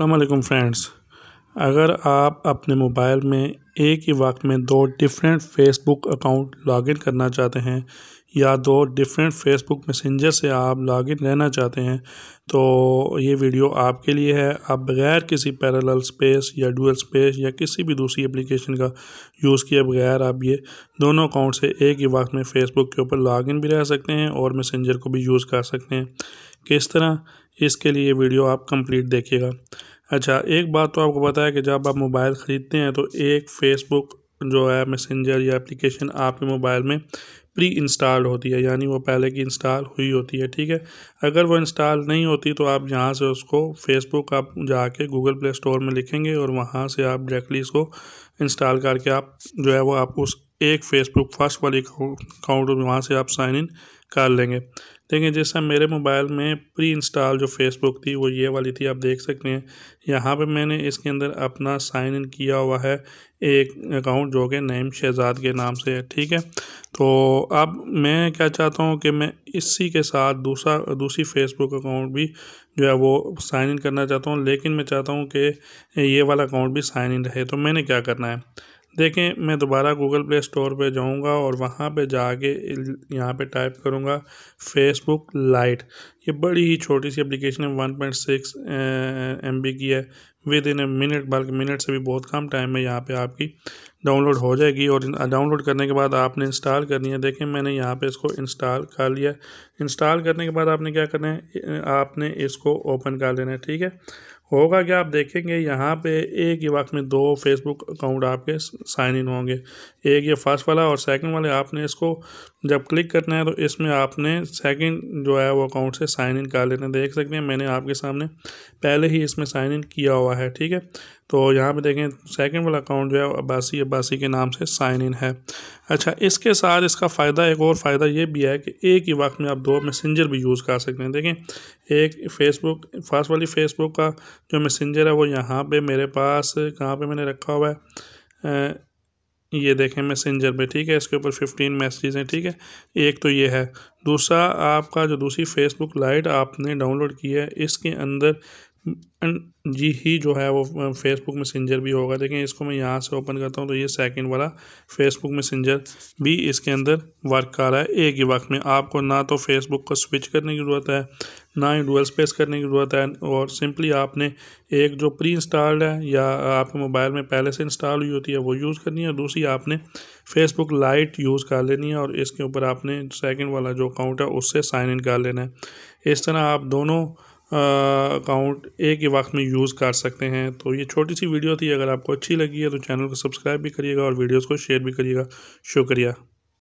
अल्लाम फ्रेंड्स अगर आप अपने मोबाइल में एक ही वक्त में दो डिफरेंट फेसबुक अकाउंट लॉगिन करना चाहते हैं या दो डिफरेंट फेसबुक मैसेंजर से आप लॉगिन रहना चाहते हैं तो ये वीडियो आपके लिए है आप बग़ैर किसी पैरेलल स्पेस या डुअल स्पेस या किसी भी दूसरी एप्लीकेशन का यूज़ किए बगैर आप ये दोनों अकाउंट से एक ही वक्त में फ़ेसबुक के ऊपर लॉगिन भी रह सकते हैं और मैसेंजर को भी यूज़ कर सकते हैं किस तरह इसके लिए वीडियो आप कंप्लीट देखिएगा अच्छा एक बात तो आपको पता है कि जब आप मोबाइल ख़रीदते हैं तो एक फेसबुक जो है मैसेंजर या एप्लीकेशन आपके मोबाइल में प्री इंस्टॉल होती है यानी वो पहले की इंस्टॉल हुई होती है ठीक है अगर वो इंस्टॉल नहीं होती तो आप यहाँ से उसको फेसबुक आप जाके गूगल प्ले स्टोर में लिखेंगे और वहाँ से आप डायरेक्टली इसको इंस्टॉल करके आप जो है वो आप उस एक फेसबुक फर्स्ट वाली अकाउंट वहाँ से आप साइन इन कर लेंगे देखिए जैसा मेरे मोबाइल में प्री इंस्टॉल जो फेसबुक थी वो ये वाली थी आप देख सकते हैं यहाँ पे मैंने इसके अंदर अपना साइन इन किया हुआ है एक अकाउंट जो कि नईम शहजाद के नाम से है ठीक है तो अब मैं क्या चाहता हूँ कि मैं इसी के साथ दूसरा दूसरी फेसबुक अकाउंट भी जो है वो साइन इन करना चाहता हूँ लेकिन मैं चाहता हूँ कि ये वाला अकाउंट भी साइन इन रहे तो मैंने क्या करना है देखें मैं दोबारा गूगल प्ले स्टोर पे जाऊंगा और वहाँ पे जाके यहाँ पे टाइप करूँगा फेसबुक लाइट ये बड़ी ही छोटी सी एप्लीकेशन है one point six M B की है विद इन ए मिनट बल्कि मिनट से भी बहुत कम टाइम में यहाँ पे आपकी डाउनलोड हो जाएगी और डाउनलोड करने के बाद आपने इंस्टॉल करनी है देखें मैंने यहाँ पे इसको इंस्टॉल कर लिया इंस्टॉल करने के बाद आपने क्या करना है आपने इसको ओपन कर लेना है ठीक है होगा क्या आप देखेंगे यहाँ पे एक ही वक्त में दो फेसबुक अकाउंट आपके साइन इन होंगे एक ये फर्स्ट वाला और सेकंड वाले आपने इसको जब क्लिक करना है तो इसमें आपने सेकंड जो है वो अकाउंट से साइन इन कर लेना देख सकते हैं मैंने आपके सामने पहले ही इसमें साइन इन किया हुआ है ठीक है तो यहाँ पे देखें सेकंड वाला अकाउंट जो है अब्बासी अब्बासी के नाम से साइन इन है अच्छा इसके साथ इसका फ़ायदा एक और फ़ायदा ये भी है कि एक ही वक्त में आप दो मैसेंजर भी यूज़ कर सकते हैं देखें एक फेसबुक फर्स्ट वाली फेसबुक का जो मैसेंजर है वो यहाँ पर मेरे पास कहाँ पर मैंने रखा हुआ है ये देखें मैसेंजर पर ठीक है इसके ऊपर फिफ्टीन मैसेज हैं ठीक है एक तो ये है दूसरा आपका जो दूसरी फेसबुक लाइट आपने डाउनलोड की है इसके अंदर जी ही जो है वो फेसबुक मैसेंजर भी होगा देखें इसको मैं यहाँ से ओपन करता हूँ तो ये सेकंड वाला फेसबुक मैसेंजर भी इसके अंदर वर्क कर रहा है एक ही वक्त में आपको ना तो फेसबुक को स्विच करने की ज़रूरत है ना ही डुअल स्पेस करने की ज़रूरत है और सिंपली आपने एक जो प्री इंस्टॉल्ड है या आपके मोबाइल में पहले से इंस्टॉल हुई होती है वो यूज़ करनी है और दूसरी आपने फेसबुक लाइट यूज़ कर लेनी है और इसके ऊपर आपने सेकेंड वाला जो अकाउंट है उससे साइन इन कर लेना है इस तरह आप दोनों अकाउंट एक ही वक्त में यूज़ कर सकते हैं तो ये छोटी सी वीडियो थी अगर आपको अच्छी लगी है तो चैनल को सब्सक्राइब भी करिएगा और वीडियोज़ को शेयर भी करिएगा शुक्रिया